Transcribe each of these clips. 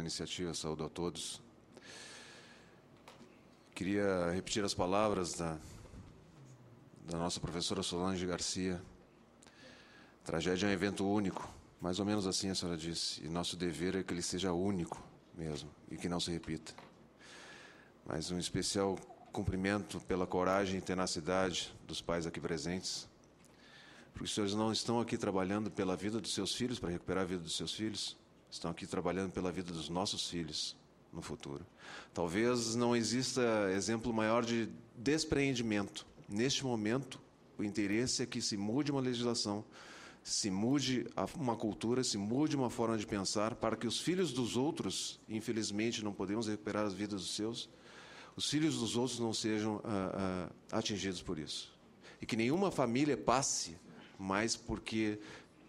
iniciativa, saúdo a todos. Queria repetir as palavras da, da nossa professora Solange Garcia. Tragédia é um evento único, mais ou menos assim a senhora disse, e nosso dever é que ele seja único mesmo e que não se repita. Mas um especial cumprimento pela coragem e tenacidade dos pais aqui presentes, porque os senhores não estão aqui trabalhando pela vida dos seus filhos, para recuperar a vida dos seus filhos, estão aqui trabalhando pela vida dos nossos filhos no futuro. Talvez não exista exemplo maior de despreendimento. Neste momento, o interesse é que se mude uma legislação, se mude uma cultura, se mude uma forma de pensar para que os filhos dos outros, infelizmente não podemos recuperar as vidas dos seus, os filhos dos outros não sejam ah, ah, atingidos por isso. E que nenhuma família passe mais porque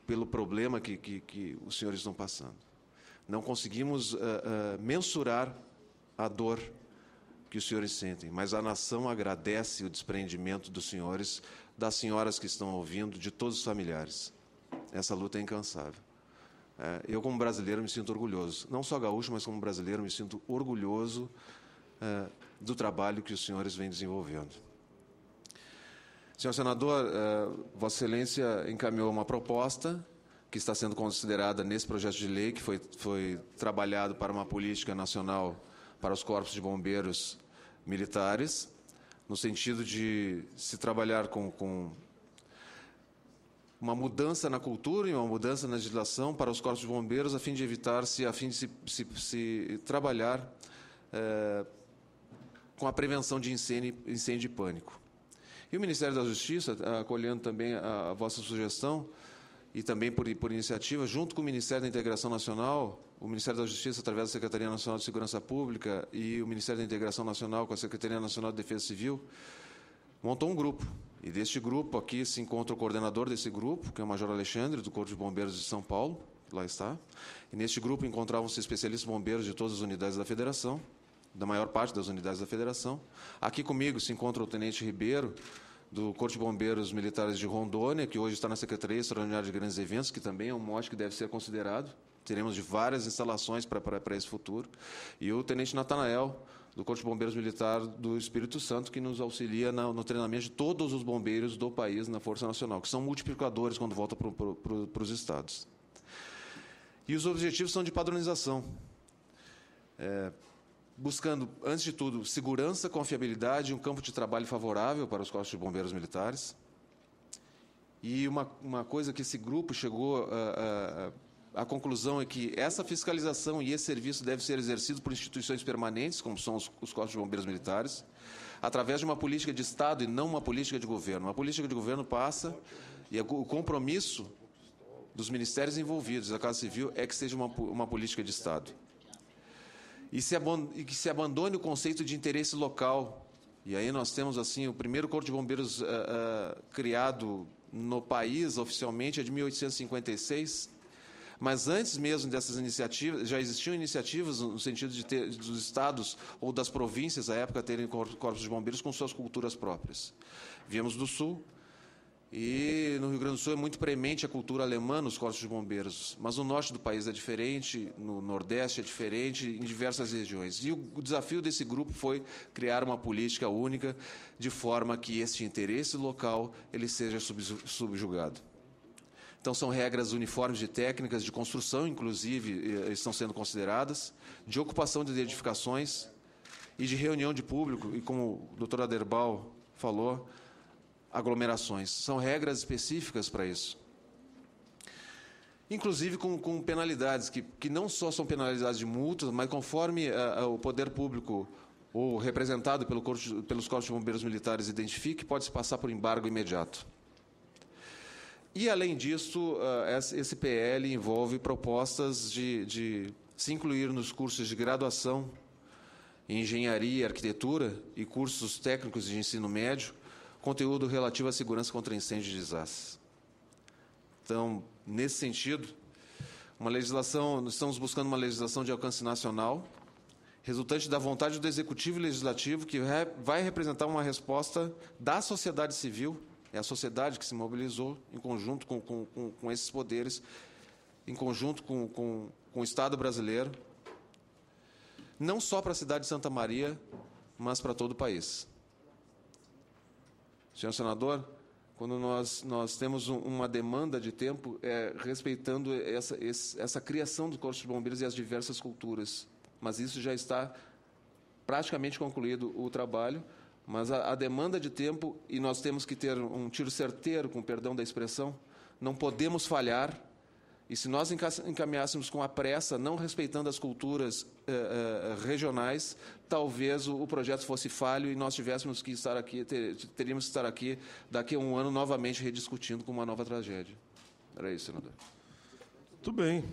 pelo problema que, que, que os senhores estão passando. Não conseguimos uh, uh, mensurar a dor que os senhores sentem, mas a nação agradece o desprendimento dos senhores, das senhoras que estão ouvindo, de todos os familiares. Essa luta é incansável. Eh, eu, como brasileiro, me sinto orgulhoso. Não só gaúcho, mas como brasileiro, me sinto orgulhoso do trabalho que os senhores vêm desenvolvendo. Senhor senador, Vossa Excelência encaminhou uma proposta que está sendo considerada nesse projeto de lei, que foi, foi trabalhado para uma política nacional para os corpos de bombeiros militares, no sentido de se trabalhar com, com uma mudança na cultura e uma mudança na legislação para os corpos de bombeiros, a fim de evitar-se, a fim de se, se, se trabalhar é, com a prevenção de incêndio, incêndio e pânico. E o Ministério da Justiça, acolhendo também a, a vossa sugestão, e também por, por iniciativa, junto com o Ministério da Integração Nacional, o Ministério da Justiça, através da Secretaria Nacional de Segurança Pública, e o Ministério da Integração Nacional, com a Secretaria Nacional de Defesa Civil, montou um grupo. E deste grupo aqui se encontra o coordenador desse grupo, que é o Major Alexandre, do Corpo de Bombeiros de São Paulo, lá está. E neste grupo encontravam-se especialistas bombeiros de todas as unidades da Federação, da maior parte das unidades da Federação. Aqui comigo se encontra o Tenente Ribeiro, do Corpo de Bombeiros Militares de Rondônia, que hoje está na Secretaria Extraordinária de Grandes Eventos, que também é um mote que deve ser considerado. Teremos de várias instalações para esse futuro. E o Tenente Natanael, do Corpo de Bombeiros Militar do Espírito Santo, que nos auxilia na, no treinamento de todos os bombeiros do país na Força Nacional, que são multiplicadores quando volta para os estados. E os objetivos são de padronização. É, buscando, antes de tudo, segurança, confiabilidade, um campo de trabalho favorável para os corpos de bombeiros militares. E uma, uma coisa que esse grupo chegou à ah, ah, conclusão é que essa fiscalização e esse serviço deve ser exercido por instituições permanentes, como são os, os corpos de bombeiros militares, através de uma política de Estado e não uma política de governo. Uma política de governo passa e é o compromisso dos ministérios envolvidos, da Casa Civil, é que seja uma, uma política de Estado e se, e que se abandone o conceito de interesse local. E aí nós temos assim o primeiro corpo de bombeiros uh, uh, criado no país oficialmente é de 1856. Mas antes mesmo dessas iniciativas, já existiam iniciativas no sentido de ter, dos estados ou das províncias, à época, terem corpos de bombeiros com suas culturas próprias. Viemos do Sul, e no Rio Grande do Sul é muito premente a cultura alemã nos corpos de bombeiros, mas no norte do país é diferente, no nordeste é diferente, em diversas regiões. E o desafio desse grupo foi criar uma política única de forma que este interesse local ele seja subjugado. Então são regras uniformes de técnicas de construção, inclusive, estão sendo consideradas, de ocupação de edificações e de reunião de público, e como o doutor Aderbal falou, aglomerações. São regras específicas para isso. Inclusive com, com penalidades, que, que não só são penalidades de multas, mas conforme eh, eh, o poder público ou representado pelo corpo, pelos Corpos de Bombeiros Militares identifique, pode-se passar por embargo imediato. E, além disso, eh, esse PL envolve propostas de, de se incluir nos cursos de graduação em engenharia e arquitetura e cursos técnicos de ensino médio conteúdo relativo à segurança contra incêndios e desastres. Então, nesse sentido, uma legislação, nós estamos buscando uma legislação de alcance nacional, resultante da vontade do executivo e legislativo que vai representar uma resposta da sociedade civil, é a sociedade que se mobilizou em conjunto com, com, com esses poderes, em conjunto com, com, com o Estado brasileiro, não só para a cidade de Santa Maria, mas para todo o país. Senhor senador, quando nós, nós temos um, uma demanda de tempo, é, respeitando essa, esse, essa criação do Corpo de Bombeiros e as diversas culturas. Mas isso já está praticamente concluído o trabalho, mas a, a demanda de tempo, e nós temos que ter um tiro certeiro, com perdão da expressão, não podemos falhar e se nós encaminhássemos com a pressa, não respeitando as culturas eh, eh, regionais, talvez o, o, projeto fosse falho e nós tivéssemos que estar aqui, ter, teríamos que estar aqui daqui a um ano novamente rediscutindo com uma nova tragédia. Era isso, senador. Tudo bem.